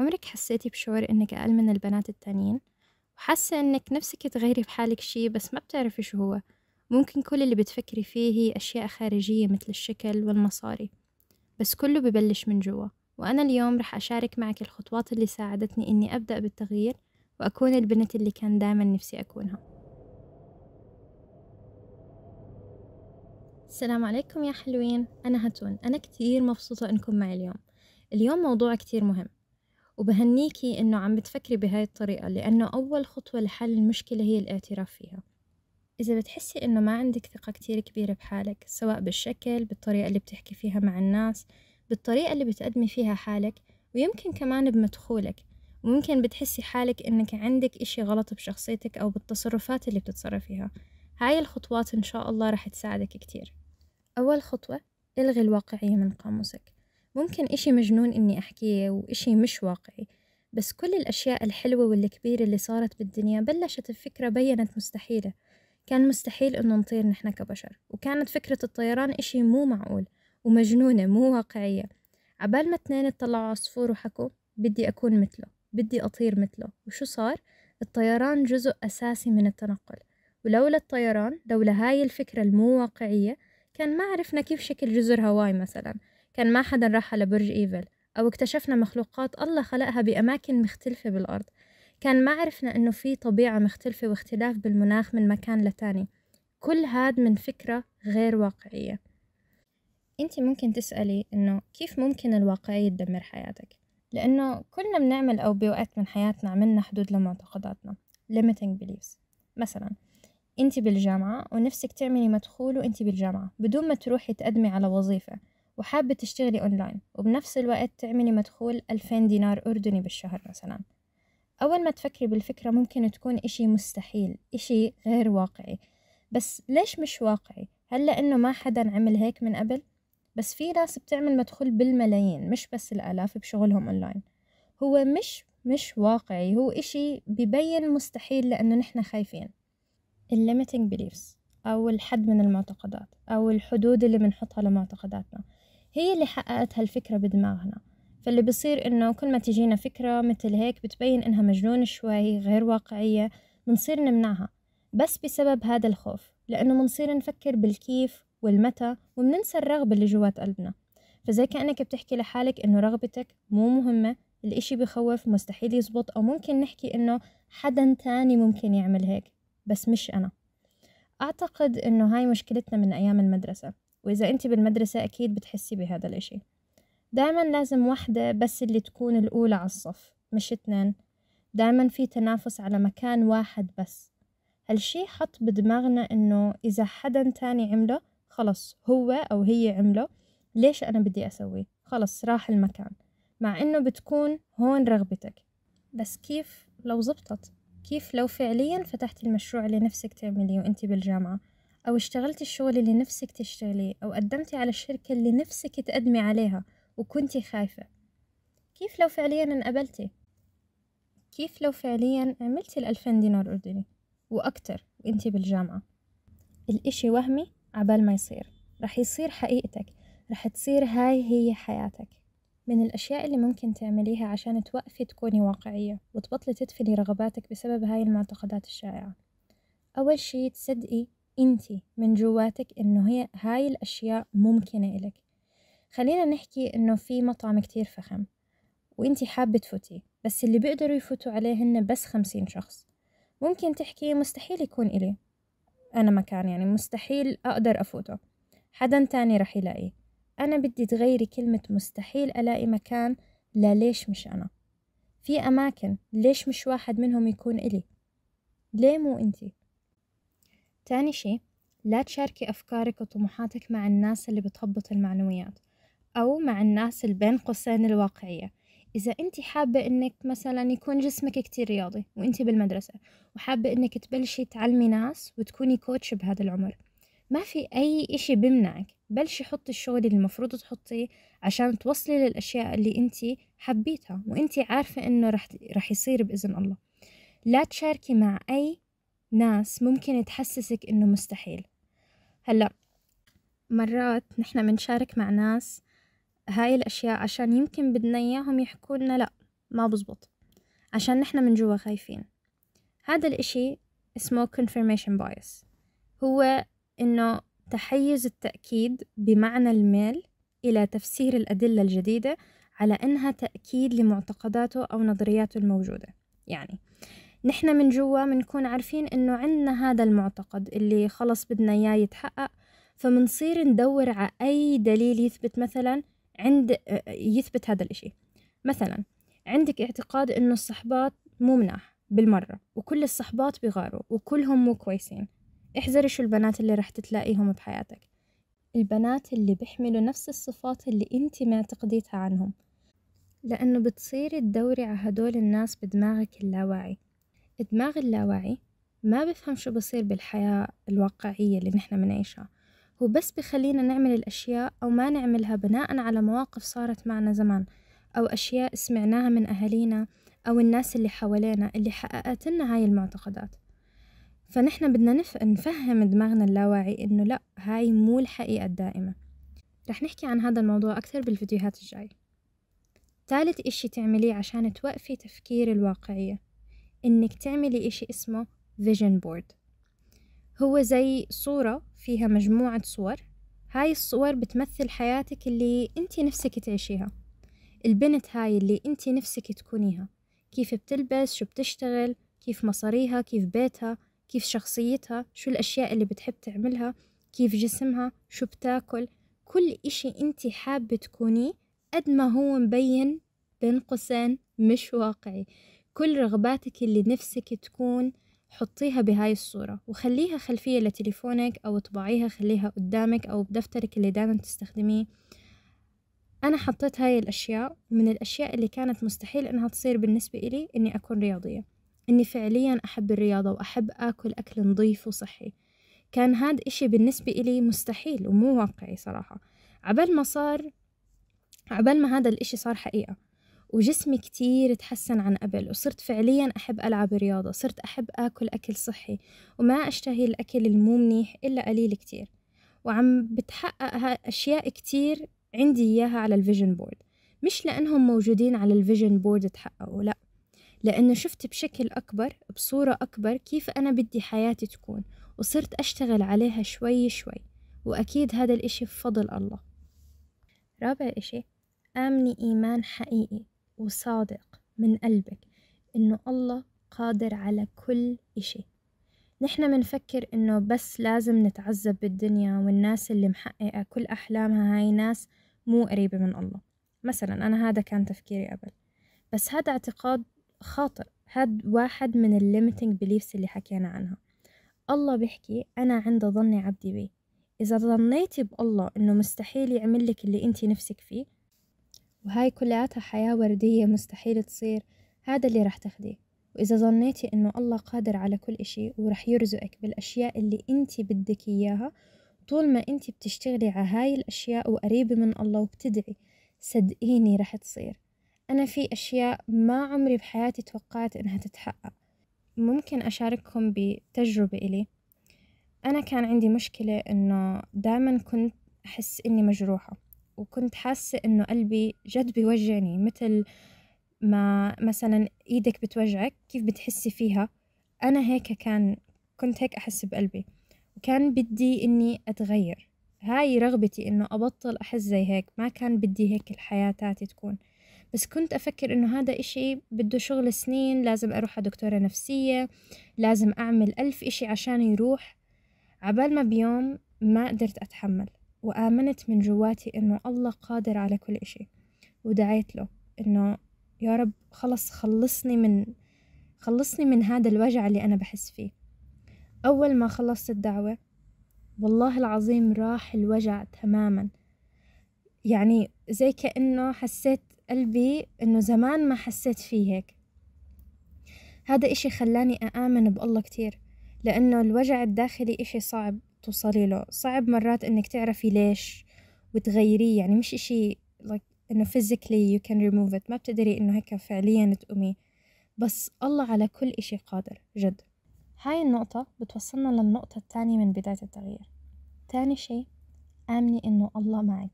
عمرك حسيتي بشعور إنك أقل من البنات التانيين وحاسة إنك نفسك تغيري في حالك شي بس ما بتعرفي شو هو ممكن كل اللي بتفكري فيه هي أشياء خارجية مثل الشكل والمصاري بس كله ببلش من جوا وأنا اليوم رح أشارك معك الخطوات اللي ساعدتني إني أبدأ بالتغيير وأكون البنت اللي كان دايما نفسي أكونها السلام عليكم يا حلوين أنا هتون أنا كتير مبسوطة إنكم معي اليوم اليوم موضوع كتير مهم وبهنيكي إنه عم بتفكري بهاي الطريقة لأنه أول خطوة لحل المشكلة هي الاعتراف فيها إذا بتحسي إنه ما عندك ثقة كتير كبيرة بحالك سواء بالشكل بالطريقة اللي بتحكي فيها مع الناس بالطريقة اللي بتقدمي فيها حالك ويمكن كمان بمدخولك وممكن بتحسي حالك إنك عندك إشي غلط بشخصيتك أو بالتصرفات اللي بتتصرفيها هاي الخطوات إن شاء الله رح تساعدك كتير أول خطوة الغي الواقعية من قاموسك ممكن إشي مجنون إني أحكيه وإشي مش واقعي بس كل الأشياء الحلوة والكبيرة اللي صارت بالدنيا بلشت بفكرة بينت مستحيلة كان مستحيل إنه نطير نحنا كبشر وكانت فكرة الطيران إشي مو معقول ومجنونة مو واقعية عبال ما اتنين اطلعوا عصفور وحكوا بدي أكون مثله بدي أطير مثله وشو صار؟ الطيران جزء أساسي من التنقل ولولا الطيران لولا هاي الفكرة المو واقعية كان ما عرفنا كيف شكل جزر هاواي مثلا كان ما حدا راح على برج إيفل أو اكتشفنا مخلوقات الله خلقها بأماكن مختلفة بالأرض كان ما عرفنا إنه في طبيعة مختلفة واختلاف بالمناخ من مكان لتاني كل هاد من فكرة غير واقعية أنت ممكن تسألي إنه كيف ممكن الواقعية تدمر حياتك لأنه كلنا بنعمل أو بوقت من حياتنا عملنا حدود لمعتقداتنا limiting beliefs مثلا أنت بالجامعة ونفسك تعملي مدخول وأنت بالجامعة بدون ما تروحي تقدمي على وظيفة وحابة تشتغلي أونلاين وبنفس الوقت تعملي مدخول ألفين دينار أردني بالشهر مثلا أول ما تفكري بالفكرة ممكن تكون إشي مستحيل إشي غير واقعي بس ليش مش واقعي؟ هل لأنه ما حدا عمل هيك من قبل؟ بس في ناس بتعمل مدخول بالملايين مش بس الآلاف بشغلهم أونلاين هو مش مش واقعي هو إشي ببين مستحيل لأنه نحن خايفين الليميتنج بليفز أو الحد من المعتقدات أو الحدود اللي بنحطها لمعتقداتنا هي اللي حققت هالفكرة بدماغنا فاللي بصير إنه كل ما تجينا فكرة مثل هيك بتبين إنها مجنونة شوي غير واقعية بنصير نمنعها بس بسبب هذا الخوف لأنه منصير نفكر بالكيف والمتى وبننسى الرغبة اللي جوات قلبنا فزي كأنك بتحكي لحالك إنه رغبتك مو مهمة الإشي بخوف مستحيل يزبط أو ممكن نحكي إنه حدا تاني ممكن يعمل هيك بس مش أنا أعتقد إنه هاي مشكلتنا من أيام المدرسة وإذا أنت بالمدرسة أكيد بتحسي بهذا الإشي دايما لازم واحدة بس اللي تكون الأولى على الصف مش اتنين دايما في تنافس على مكان واحد بس هالشي حط بدماغنا إنه إذا حدا تاني عمله خلص هو أو هي عمله ليش أنا بدي أسويه خلص راح المكان مع إنه بتكون هون رغبتك بس كيف لو زبطت كيف لو فعليا فتحت المشروع اللي نفسك تعمليه وانتي بالجامعة أو اشتغلتي الشغل اللي نفسك تشتغليه أو قدمتي على الشركة اللي نفسك تقدمي عليها وكنتي خايفة كيف لو فعليا انقبلتي؟ كيف لو فعليا عملتي الألفين دينار أردني وأكتر وإنتي بالجامعة؟ الإشي وهمي عبال ما يصير رح يصير حقيقتك رح تصير هاي هي حياتك من الأشياء اللي ممكن تعمليها عشان توقفي تكوني واقعية وتبطلي تدفني رغباتك بسبب هاي المعتقدات الشائعة أول شي تصدقي انت من جواتك انه هي هاي الاشياء ممكنة الك خلينا نحكي انه في مطعم كتير فخم وانت حابة تفوتي بس اللي بيقدروا يفوتوا عليه هن بس خمسين شخص ممكن تحكي مستحيل يكون إلي أنا مكان يعني مستحيل أقدر أفوته حدا تاني رح يلاقيه أنا بدي تغيري كلمة مستحيل ألاقي مكان لا ليش مش أنا في أماكن ليش مش واحد منهم يكون إلي ليه مو أنتي تاني شي لا تشاركي أفكارك وطموحاتك مع الناس اللي بتهبط المعنويات أو مع الناس اللي بين قوسين الواقعية إذا أنت حابة إنك مثلا يكون جسمك كتير رياضي وأنت بالمدرسة وحابة إنك تبلشي تعلمي ناس وتكوني كوتش بهذا العمر ما في أي إشي بمنعك بلشي حطي الشغل اللي المفروض تحطيه عشان توصلي للأشياء اللي أنت حبيتها وأنت عارفة إنه رح, رح يصير بإذن الله لا تشاركي مع أي ناس ممكن تحسسك إنه مستحيل هلأ مرات نحن بنشارك مع ناس هاي الأشياء عشان يمكن بدنا إياهم يحكوا لنا لأ ما بزبط عشان نحن من جوا خايفين هذا الإشي اسمه confirmation bias هو إنه تحيز التأكيد بمعنى الميل إلى تفسير الأدلة الجديدة على إنها تأكيد لمعتقداته أو نظرياته الموجودة يعني نحن من جوا بنكون عارفين انه عندنا هذا المعتقد اللي خلص بدنا اياه يتحقق فمنصير ندور على اي دليل يثبت مثلا عند يثبت هذا الاشي مثلا عندك اعتقاد انه الصحبات مو مناح بالمرة وكل الصحبات بغاروا وكلهم مو كويسين احذري شو البنات اللي رح تتلاقيهم بحياتك البنات اللي بيحملوا نفس الصفات اللي انت معتقديتها عنهم لأنه بتصيري تدوري على هدول الناس بدماغك اللاواعي الدماغ اللاواعي ما بفهم شو بصير بالحياة الواقعية اللي نحن منعيشها هو بس بخلينا نعمل الأشياء أو ما نعملها بناء على مواقف صارت معنا زمان أو أشياء سمعناها من أهالينا أو الناس اللي حوالينا اللي حققت لنا هاي المعتقدات فنحن بدنا نف... نفهم دماغنا اللاواعي إنه لأ هاي مو الحقيقة الدائمة رح نحكي عن هذا الموضوع أكثر بالفيديوهات الجاي ثالث إشي تعمليه عشان توقفي تفكير الواقعية إنك تعملي إشي اسمه فيجن بورد هو زي صورة فيها مجموعة صور هاي الصور بتمثل حياتك اللي انت نفسك تعيشيها البنت هاي اللي انت نفسك تكونيها كيف بتلبس شو بتشتغل كيف مصاريها كيف بيتها كيف شخصيتها شو الأشياء اللي بتحب تعملها كيف جسمها شو بتاكل كل إشي أنت حابة تكونيه قد ما هو مبين بين قوسين مش واقعي كل رغباتك اللي نفسك تكون حطيها بهاي الصورة وخليها خلفية لتليفونك أو اطبعيها خليها قدامك أو بدفترك اللي دايما تستخدميه أنا حطيت هاي الأشياء ومن الأشياء اللي كانت مستحيل إنها تصير بالنسبة إلي إني أكون رياضية إني فعليا أحب الرياضة وأحب أكل أكل نظيف وصحي كان هاد إشي بالنسبة إلي مستحيل ومو واقعي صراحة عبال ما صار عبال ما هذا الإشي صار حقيقة وجسمي كتير تحسن عن قبل وصرت فعليا أحب ألعب رياضة صرت أحب أكل أكل صحي وما أشتهي الأكل المو منيح إلا قليل كتير وعم بتحقق أشياء كتير عندي إياها على الفيجن بورد مش لأنهم موجودين على الفيجن بورد تحققوا لأ لأنه شفت بشكل أكبر بصورة أكبر كيف أنا بدي حياتي تكون وصرت أشتغل عليها شوي شوي وأكيد هذا الإشي بفضل الله رابع إشي آمني إيمان حقيقي وصادق من قلبك إنه الله قادر على كل إشي نحن منفكر إنه بس لازم نتعذب بالدنيا والناس اللي محققة كل أحلامها هاي ناس مو قريبة من الله مثلا أنا هذا كان تفكيري قبل بس هذا اعتقاد خاطئ هاد واحد من الليمتنج بليفز اللي حكينا عنها الله بيحكي أنا عند ظني عبدي بي إذا ظنيتي بالله إنه مستحيل يعمل لك اللي أنت نفسك فيه وهاي كلياتها حياة وردية مستحيل تصير هذا اللي راح تاخديه وإذا ظنيتي إنه الله قادر على كل إشي وراح يرزقك بالأشياء اللي أنت بدك إياها طول ما أنت بتشتغلي على هاي الأشياء وقريبة من الله وبتدعي صدقيني راح تصير أنا في أشياء ما عمري بحياتي توقعت إنها تتحقق ممكن أشارككم بتجربة إلي أنا كان عندي مشكلة إنه دايما كنت أحس إني مجروحة وكنت حاسة إنه قلبي جد بيوجعني مثل ما مثلا إيدك بتوجعك كيف بتحسي فيها أنا هيك كان كنت هيك أحس بقلبي وكان بدي إني أتغير هاي رغبتي إنه أبطل أحس زي هيك ما كان بدي هيك الحياة تاعتي تكون بس كنت أفكر إنه هذا إشي بده شغل سنين لازم أروح على دكتورة نفسية لازم أعمل ألف إشي عشان يروح عبال ما بيوم ما قدرت أتحمل وآمنت من جواتي إنه الله قادر على كل إشي ودعيت له إنه يا رب خلص خلصني من خلصني من هذا الوجع اللي أنا بحس فيه أول ما خلصت الدعوة والله العظيم راح الوجع تماما يعني زي كأنه حسيت قلبي إنه زمان ما حسيت فيه هيك هذا إشي خلاني أآمن بالله كتير لأنه الوجع الداخلي إشي صعب توصلي له صعب مرات انك تعرفي ليش وتغيريه يعني مش اشي like انه physically you can remove it ما بتقدري انه هيك فعليا تقومي بس الله على كل اشي قادر جد هاي النقطة بتوصلنا للنقطة الثانية من بداية التغيير تاني شي آمني إنه الله معك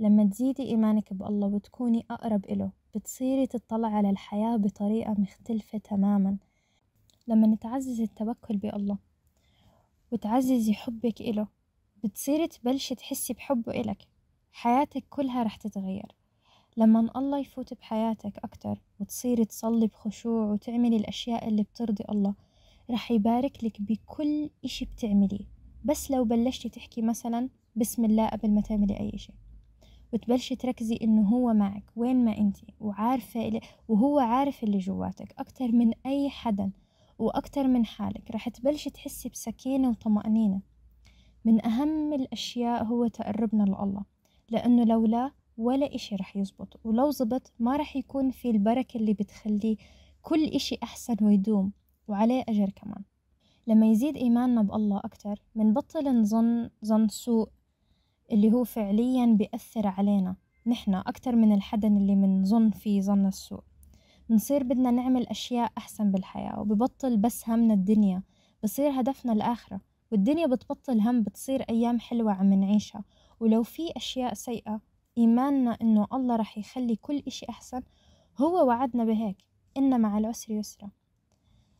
لما تزيدي إيمانك بالله وتكوني أقرب إله بتصيري تطلع على الحياة بطريقة مختلفة تماما لما نتعزز التوكل بالله وتعززي حبك إله بتصيري تبلشي تحسي بحبه إلك حياتك كلها رح تتغير لما الله يفوت بحياتك أكتر وتصيري تصلي بخشوع وتعملي الأشياء اللي بترضي الله رح يبارك لك بكل إشي بتعمليه بس لو بلشتي تحكي مثلا بسم الله قبل ما تعملي أي إشي وتبلشي تركزي إنه هو معك وين ما أنت وعارفة وهو عارف اللي جواتك أكتر من أي حدا وأكتر من حالك رح تبلشي تحسي بسكينة وطمأنينة من أهم الأشياء هو تقربنا لله لأنه لولا ولا إشي رح يزبط ولو زبط ما رح يكون في البركة اللي بتخلي كل إشي أحسن ويدوم وعليه أجر كمان لما يزيد إيماننا بالله أكتر منبطل نظن ظن سوء اللي هو فعليا بيأثر علينا نحنا أكتر من الحدن اللي منظن فيه ظن السوء نصير بدنا نعمل أشياء أحسن بالحياة وببطل بس همنا الدنيا بصير هدفنا الآخرة والدنيا بتبطل هم بتصير أيام حلوة عم نعيشها ولو في أشياء سيئة إيماننا إنه الله رح يخلي كل إشي أحسن هو وعدنا بهيك إن مع العسر يسرا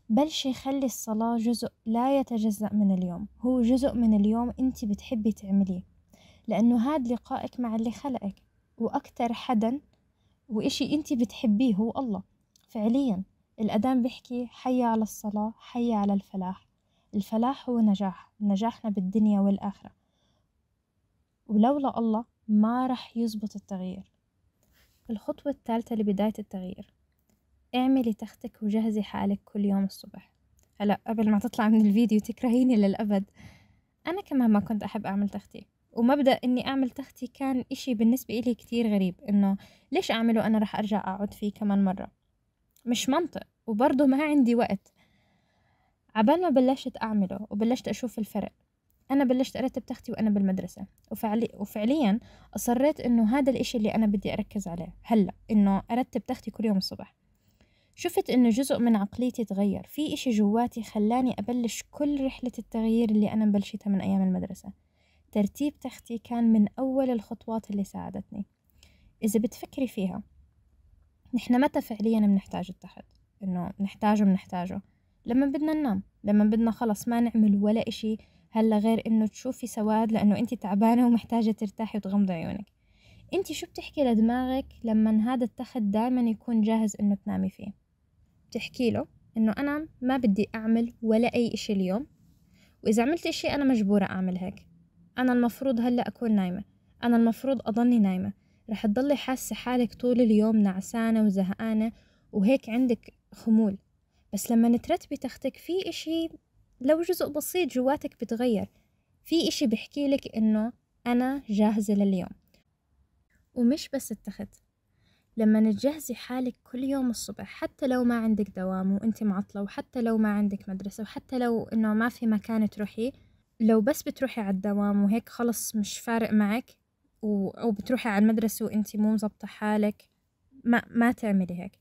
بلش يخلي الصلاة جزء لا يتجزأ من اليوم هو جزء من اليوم أنت بتحبي تعمليه لأنه هاد لقائك مع اللي خلقك وأكتر حدا وإشي أنت بتحبيه هو الله فعليا الأذان بيحكي حي على الصلاة حي على الفلاح الفلاح هو نجاح نجاحنا بالدنيا والآخرة ولولا الله ما رح يزبط التغيير الخطوة الثالثة لبداية التغيير اعملي تختك وجهزي حالك كل يوم الصبح هلا قبل ما تطلع من الفيديو تكرهيني للأبد أنا كمان ما كنت أحب أعمل تختي ومبدأ إني أعمل تختي كان إشي بالنسبة إلي كتير غريب إنه ليش أعمله أنا رح أرجع أقعد فيه كمان مرة مش منطق وبرضه ما عندي وقت عبال ما بلشت أعمله وبلشت أشوف الفرق أنا بلشت أرتب تختي وأنا بالمدرسة وفعلي وفعليا أصريت إنه هذا الإشي اللي أنا بدي أركز عليه هلأ إنه أرتب تختي كل يوم الصبح شفت إنه جزء من عقليتي تغير في إشي جواتي خلاني أبلش كل رحلة التغيير اللي أنا بلشتها من أيام المدرسة ترتيب تختي كان من أول الخطوات اللي ساعدتني إذا بتفكري فيها نحن متى فعليا بنحتاج التحت انه بنحتاجه بنحتاجه لما بدنا ننام لما بدنا خلص ما نعمل ولا إشي هلا غير انه تشوفي سواد لانه انت تعبانه ومحتاجه ترتاحي وتغمضي عيونك انت شو بتحكي لدماغك لما هذا التخت دائما يكون جاهز انه تنامي فيه بتحكي له انه انا ما بدي اعمل ولا اي اشي اليوم واذا عملت اشي انا مجبورة اعمل هيك انا المفروض هلا اكون نايمة انا المفروض اضلني نايمة رح تضلي حاسة حالك طول اليوم نعسانة وزهقانة وهيك عندك خمول بس لما ترتبي تختك في إشي لو جزء بسيط جواتك بتغير في إشي بحكي لك إنه أنا جاهزة لليوم ومش بس التخت لما تجهزي حالك كل يوم الصبح حتى لو ما عندك دوام وانت معطلة وحتى لو ما عندك مدرسة وحتى لو انه ما في مكان تروحي لو بس بتروحي على الدوام وهيك خلص مش فارق معك وبتروحي على المدرسة وأنت مو مظبطة حالك ما, ما تعملي هيك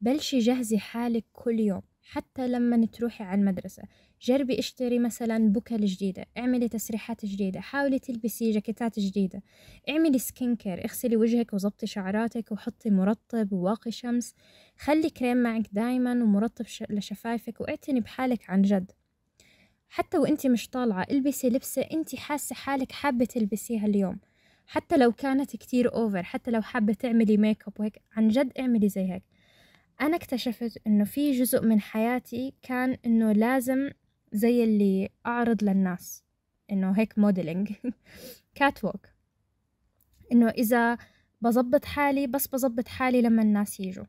بلشي جهزي حالك كل يوم حتى لما تروحي على المدرسة جربي اشتري مثلا بوكل جديدة اعملي تسريحات جديدة حاولي تلبسي جاكيتات جديدة اعملي سكين كير اغسلي وجهك وظبطي شعراتك وحطي مرطب وواقي شمس خلي كريم معك دايما ومرطب لشفايفك واعتني بحالك عن جد حتى وانتي مش طالعة البسي لبسة انتي حاسة حالك حابة تلبسيها اليوم حتى لو كانت كتير اوفر حتى لو حابة تعملي ميك اب وهيك عن جد اعملي زي هيك انا اكتشفت انه في جزء من حياتي كان انه لازم زي اللي اعرض للناس انه هيك موديلينج كات ووك انه اذا بظبط حالي بس بظبط حالي لما الناس يجوا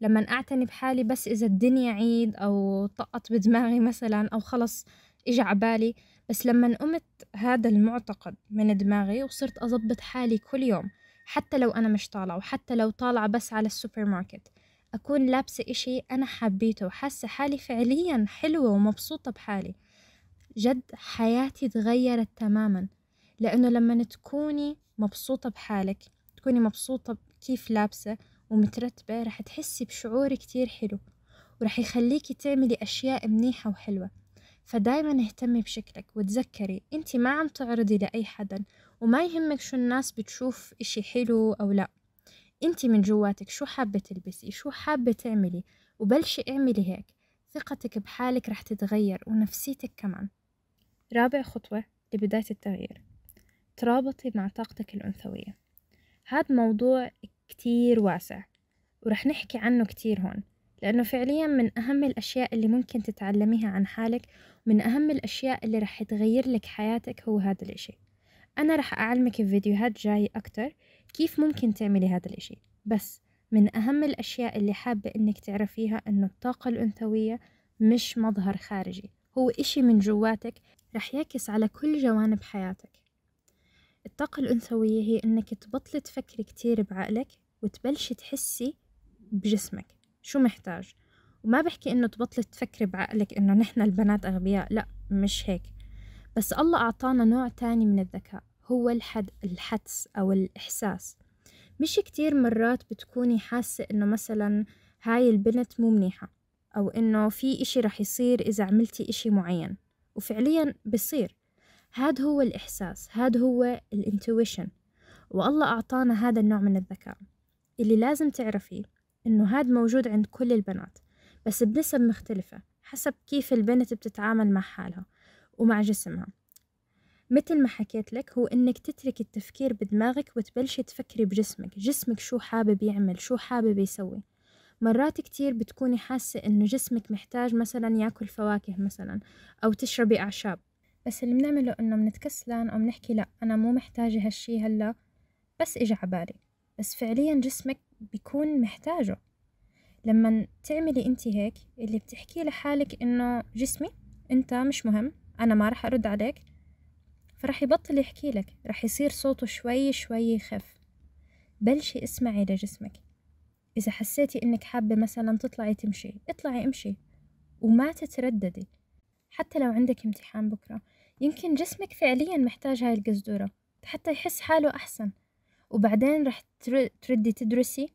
لما اعتني بحالي بس اذا الدنيا عيد او طقت بدماغي مثلا او خلص اجى عبالي بس لما قمت هذا المعتقد من دماغي وصرت أضبط حالي كل يوم حتى لو أنا مش طالعة وحتى لو طالعة بس على السوبر ماركت أكون لابسة إشي أنا حبيته وحاسة حالي فعليا حلوة ومبسوطة بحالي جد حياتي تغيرت تماما لأنه لما تكوني مبسوطة بحالك تكوني مبسوطة كيف لابسة ومترتبة رح تحسي بشعور كتير حلو ورح يخليكي تعملي أشياء منيحة وحلوة فدايما اهتمي بشكلك وتذكري انت ما عم تعرضي لأي حدا وما يهمك شو الناس بتشوف اشي حلو او لا انت من جواتك شو حابة تلبسي شو حابة تعملي وبلشي اعملي هيك ثقتك بحالك رح تتغير ونفسيتك كمان رابع خطوة لبداية التغيير ترابطي مع طاقتك الأنثوية هاد موضوع كتير واسع ورح نحكي عنه كتير هون لأنه فعليا من أهم الأشياء اللي ممكن تتعلميها عن حالك ومن أهم الأشياء اللي رح تغير لك حياتك هو هذا الإشي أنا رح أعلمك في فيديوهات جاي أكتر كيف ممكن تعملي هذا الإشي بس من أهم الأشياء اللي حابة إنك تعرفيها إنه الطاقة الأنثوية مش مظهر خارجي هو إشي من جواتك رح يعكس على كل جوانب حياتك الطاقة الأنثوية هي إنك تبطلي تفكري كتير بعقلك وتبلشي تحسي بجسمك شو محتاج وما بحكي انه تبطلي تفكري بعقلك انه نحن البنات اغبياء لا مش هيك بس الله اعطانا نوع تاني من الذكاء هو الحد الحدس او الاحساس مش كتير مرات بتكوني حاسة انه مثلا هاي البنت مو منيحة او انه في اشي رح يصير اذا عملتي اشي معين وفعليا بصير هاد هو الاحساس هاد هو الانتويشن والله اعطانا هذا النوع من الذكاء اللي لازم تعرفيه إنه هاد موجود عند كل البنات بس بنسب مختلفة حسب كيف البنت بتتعامل مع حالها ومع جسمها مثل ما حكيت لك هو إنك تترك التفكير بدماغك وتبلشي تفكري بجسمك جسمك شو حابب يعمل شو حابب يسوي مرات كتير بتكوني حاسة إنه جسمك محتاج مثلا ياكل فواكه مثلا أو تشربي أعشاب بس اللي بنعمله إنه بنتكسلان أو بنحكي لأ أنا مو محتاجة هالشي هلا بس إجا عبالي بس فعليا جسمك بيكون محتاجه لما تعملي انت هيك اللي بتحكي لحالك انه جسمي انت مش مهم انا ما رح ارد عليك فرح يبطل يحكي لك رح يصير صوته شوي شوي يخف بلشي اسمعي لجسمك إذا حسيتي إنك حابة مثلا تطلعي تمشي اطلعي امشي وما تترددي حتى لو عندك امتحان بكرة يمكن جسمك فعليا محتاج هاي القزدورة حتى يحس حاله أحسن وبعدين رح تردي تدرسي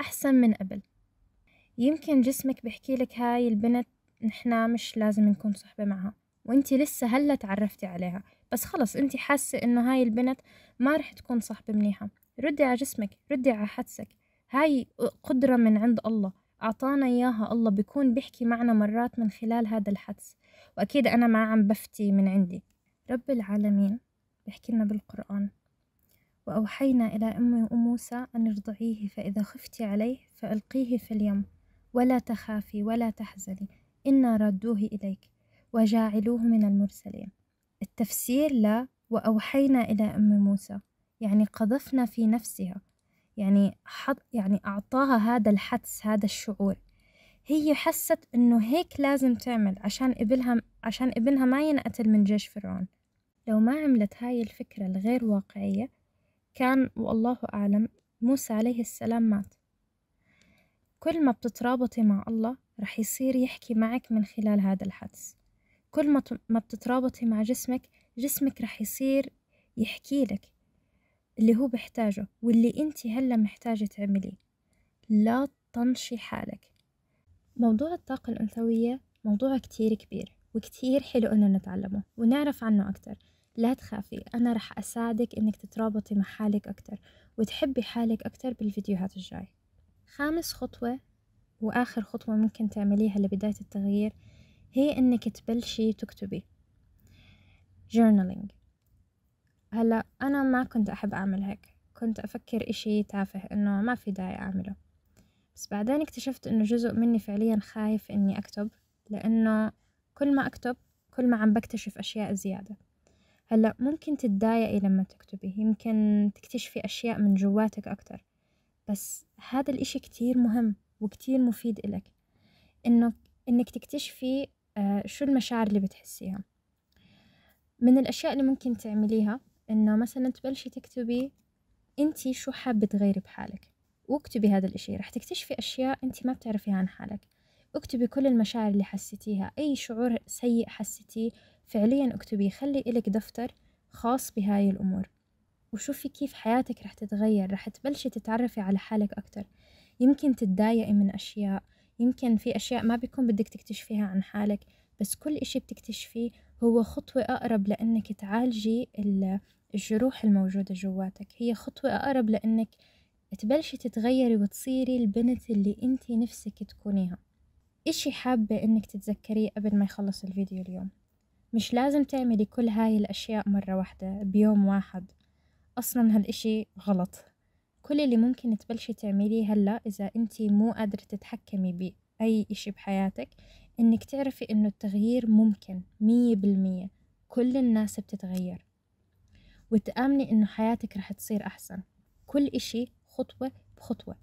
أحسن من قبل يمكن جسمك بحكي لك هاي البنت نحنا مش لازم نكون صحبة معها وانتي لسه هلا تعرفتي عليها بس خلص انتي حاسة انه هاي البنت ما رح تكون صاحبة منيحة ردي على جسمك ردي على حدسك هاي قدرة من عند الله أعطانا إياها الله بيكون بيحكي معنا مرات من خلال هذا الحدس وأكيد أنا ما عم بفتي من عندي رب العالمين بيحكي لنا بالقرآن وأوحينا إلى أم موسى أن ارضعيه فإذا خفت عليه فألقيه في اليم ولا تخافي ولا تحزني إنا ردوه إليك وجاعلوه من المرسلين التفسير لا وأوحينا إلى أم موسى يعني قذفنا في نفسها يعني حط يعني أعطاها هذا الحدس هذا الشعور هي حست إنه هيك لازم تعمل عشان ابنها عشان ابنها ما ينقتل من جيش فرعون لو ما عملت هاي الفكرة الغير واقعية كان والله أعلم موسى عليه السلام مات كل ما بتترابطي مع الله رح يصير يحكي معك من خلال هذا الحدث كل ما ما بتترابطي مع جسمك جسمك رح يصير يحكي لك اللي هو بحتاجه واللي انت هلا محتاجة تعمليه لا تنشي حالك موضوع الطاقة الأنثوية موضوع كتير كبير وكتير حلو إنه نتعلمه ونعرف عنه أكتر لا تخافي أنا رح أساعدك إنك تترابطي مع حالك أكتر وتحبي حالك أكتر بالفيديوهات الجاي خامس خطوة وآخر خطوة ممكن تعمليها لبداية التغيير هي إنك تبلشي تكتبي journaling هلا أنا ما كنت أحب أعمل هيك كنت أفكر إشي تافه إنه ما في داعي أعمله بس بعدين اكتشفت إنه جزء مني فعليا خايف إني أكتب لأنه كل ما أكتب كل ما عم بكتشف أشياء زيادة هلأ ممكن تتضايقي لما تكتبي يمكن تكتشفي أشياء من جواتك أكتر بس هذا الإشي كتير مهم وكتير مفيد إلك إنك إنك تكتشفي آه، شو المشاعر اللي بتحسيها من الأشياء اللي ممكن تعمليها إنه مثلا تبلشي تكتبي أنتي شو حابة تغيري بحالك واكتبي هذا الإشي رح تكتشفي أشياء أنتي ما بتعرفيها عن حالك اكتبي كل المشاعر اللي حسيتيها أي شعور سيء حسيتيه فعليا اكتبي خلي إلك دفتر خاص بهاي الأمور وشوفي كيف حياتك رح تتغير رح تبلشي تتعرفي على حالك أكتر يمكن تتضايقي من أشياء يمكن في أشياء ما بيكون بدك تكتشفيها عن حالك بس كل إشي بتكتشفيه هو خطوة أقرب لأنك تعالجي الجروح الموجودة جواتك هي خطوة أقرب لأنك تبلشي تتغيري وتصيري البنت اللي انتي نفسك تكونيها إشي حابة إنك تتذكريه قبل ما يخلص الفيديو اليوم مش لازم تعملي كل هاي الأشياء مرة واحدة بيوم واحد أصلا هالإشي غلط كل اللي ممكن تبلشي تعمليه هلأ إذا أنتي مو قادرة تتحكمي بأي إشي بحياتك إنك تعرفي إنه التغيير ممكن مية بالمية كل الناس بتتغير وتآمني إنه حياتك رح تصير أحسن كل إشي خطوة بخطوة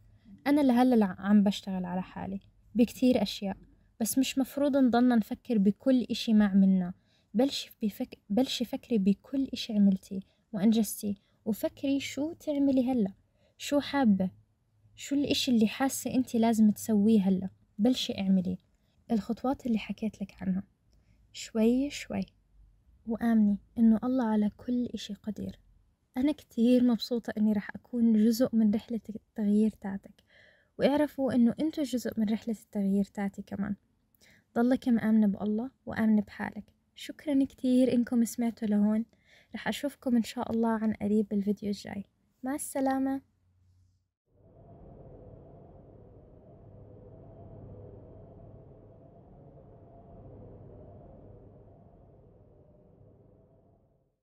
أنا لهلا عم بشتغل على حالي بكتير أشياء بس مش مفروض نضلنا نفكر بكل إشي ما عملنا بلش بفك... بلش فكري بكل إشي عملتي وأنجزتي وفكري شو تعملي هلأ شو حابة شو الإشي اللي حاسة أنت لازم تسويه هلأ بلشي اعملي الخطوات اللي حكيت لك عنها شوي شوي وآمني إنه الله على كل إشي قدير أنا كتير مبسوطة إني راح أكون جزء من رحلة التغيير تاعتك واعرفوا إنه انتو جزء من رحلة التغيير تاعتي كمان ضلك مآمنة بالله وآمنة بحالك شكرا كتير إنكم سمعتوا لهون رح أشوفكم إن شاء الله عن قريب بالفيديو الجاي مع السلامة